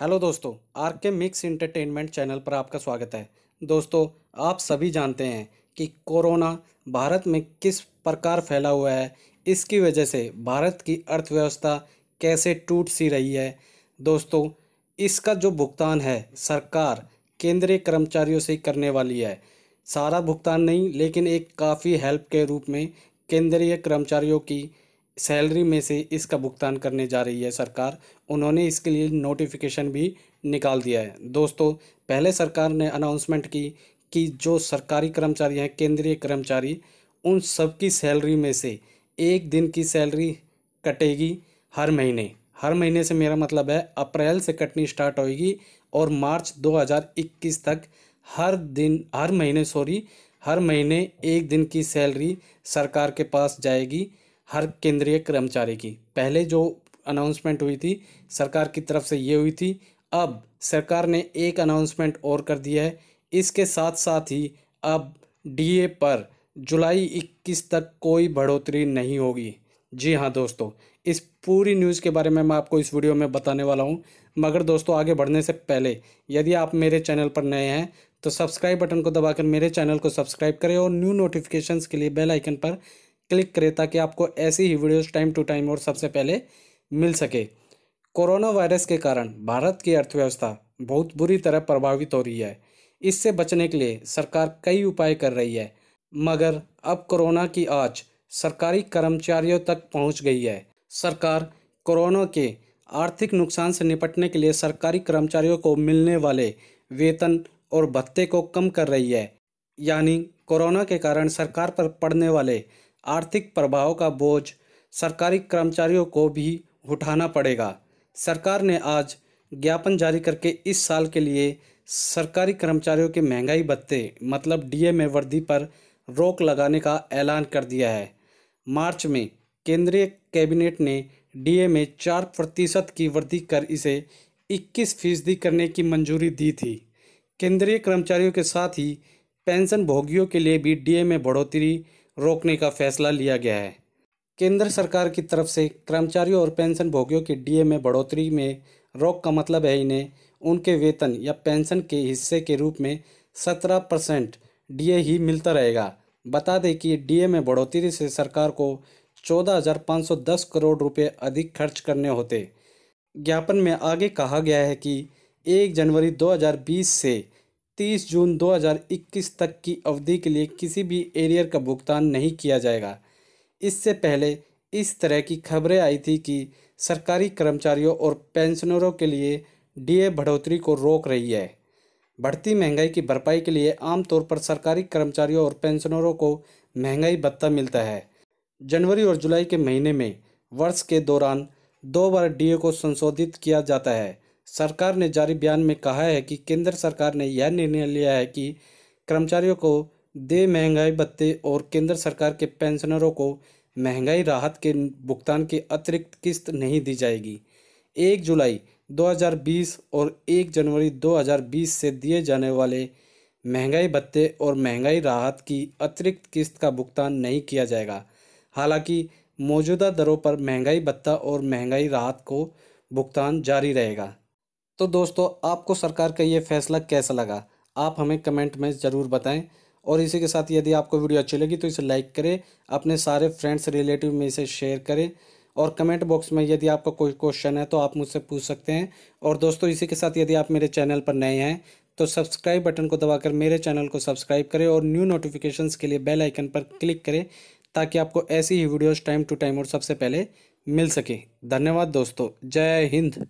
hello दोस्तों are के mix entertainment channel पर आपका स्वागत है दोस्तों आप सभी जानते हैं कि कोरोना भारत में किस प्रकार फैला हुआ है इसकी वजह से भारत की अर्थव्यवस्था कैसे टूट सी रही है दोस्तों इसका जो भुगतान है सरकार केंद्रीय कर्मचारियों से करने वाली है सारा भुगतान नहीं लेकिन एक काफ़ी हेल्प के रूप में केंद्रीय कर्मचारियों की सैलरी में से इसका भुगतान करने जा रही है सरकार उन्होंने इसके लिए नोटिफिकेशन भी निकाल दिया है दोस्तों पहले सरकार ने अनाउंसमेंट की कि जो सरकारी कर्मचारी हैं केंद्रीय कर्मचारी उन सबकी सैलरी में से एक दिन की सैलरी कटेगी हर महीने हर महीने से मेरा मतलब है अप्रैल से कटनी स्टार्ट होगी और मार्च 2021 तक हर दिन हर महीने सॉरी हर महीने एक दिन की सैलरी सरकार के पास जाएगी हर केंद्रीय कर्मचारी की पहले जो अनाउंसमेंट हुई थी सरकार की तरफ से ये हुई थी अब सरकार ने एक अनाउंसमेंट और कर दिया है इसके साथ साथ ही अब डीए पर जुलाई 21 तक कोई बढ़ोतरी नहीं होगी जी हाँ दोस्तों इस पूरी न्यूज़ के बारे में मैं आपको इस वीडियो में बताने वाला हूँ मगर दोस्तों आगे बढ़ने से पहले यदि आप मेरे चैनल पर नए हैं तो सब्सक्राइब बटन को दबाकर मेरे चैनल को सब्सक्राइब करें और न्यू नोटिफिकेशंस के लिए बेल आइकन पर क्लिक करें ताकि आपको ऐसी ही वीडियोस टाइम टू टाइम और सबसे पहले मिल सके कोरोना वायरस के कारण भारत की अर्थव्यवस्था बहुत बुरी तरह प्रभावित हो रही है इससे बचने के लिए सरकार कई उपाय कर रही है मगर अब कोरोना की आँच सरकारी कर्मचारियों तक पहुँच गई है सरकार कोरोना के आर्थिक नुकसान से निपटने के लिए सरकारी कर्मचारियों को मिलने वाले वेतन और भत्ते को कम कर रही है यानी कोरोना के कारण सरकार पर पड़ने वाले आर्थिक प्रभाव का बोझ सरकारी कर्मचारियों को भी उठाना पड़ेगा सरकार ने आज ज्ञापन जारी करके इस साल के लिए सरकारी कर्मचारियों के महंगाई भत्ते मतलब डीए में वृद्धि पर रोक लगाने का ऐलान कर दिया है मार्च में केंद्रीय कैबिनेट ने डीए में चार प्रतिशत की वृद्धि कर इसे 21 फीसदी करने की मंजूरी दी थी केंद्रीय कर्मचारियों के साथ ही पेंशन भोगियों के लिए भी डीए में बढ़ोतरी रोकने का फैसला लिया गया है केंद्र सरकार की तरफ से कर्मचारियों और पेंशन भोगियों के डीए में बढ़ोतरी में रोक का मतलब है इन्हें उनके वेतन या पेंशन के हिस्से के रूप में सत्रह परसेंट डीए ही मिलता रहेगा बता दें कि डीए में बढ़ोतरी से सरकार को चौदह हजार पाँच सौ दस करोड़ रुपए अधिक खर्च करने होते ज्ञापन में आगे कहा गया है कि एक जनवरी 2020 से तीस जून 2021 तक की अवधि के लिए किसी भी एरियर का भुगतान नहीं किया जाएगा इससे पहले इस तरह की खबरें आई थी कि सरकारी कर्मचारियों और पेंशनरों के लिए डीए बढ़ोतरी को रोक रही है बढ़ती महंगाई की भरपाई के लिए आमतौर पर सरकारी कर्मचारियों और पेंशनरों को महंगाई भत्ता मिलता है जनवरी और जुलाई के महीने में वर्ष के दौरान दो बार डीए को संशोधित किया जाता है सरकार ने जारी बयान में कहा है कि केंद्र सरकार ने यह निर्णय लिया है कि कर्मचारियों को दे महंगाई भत्ते और केंद्र सरकार के पेंशनरों को महंगाई राहत के भुगतान की अतिरिक्त किस्त नहीं दी जाएगी एक जुलाई 2020 और एक जनवरी 2020 से दिए जाने वाले महंगाई भत्ते और महंगाई राहत की अतिरिक्त किस्त का भुगतान नहीं किया जाएगा हालांकि मौजूदा दरों पर महंगाई भत्ता और महंगाई राहत को भुगतान जारी रहेगा तो दोस्तों आपको सरकार का ये फैसला कैसा लगा आप हमें कमेंट में ज़रूर बताएं और इसी के साथ यदि आपको वीडियो अच्छी लगी तो इसे लाइक करें अपने सारे फ्रेंड्स रिलेटिव में इसे शेयर करें और कमेंट बॉक्स में यदि आपका कोई क्वेश्चन है तो आप मुझसे पूछ सकते हैं और दोस्तों इसी के साथ यदि आप मेरे चैनल पर नए हैं तो सब्सक्राइब बटन को दबाकर मेरे चैनल को सब्सक्राइब करें और न्यू नोटिफिकेशंस के लिए बेल आइकन पर क्लिक करें ताकि आपको ऐसी ही वीडियोस टाइम टू टाइम और सबसे पहले मिल सके धन्यवाद दोस्तों जय हिंद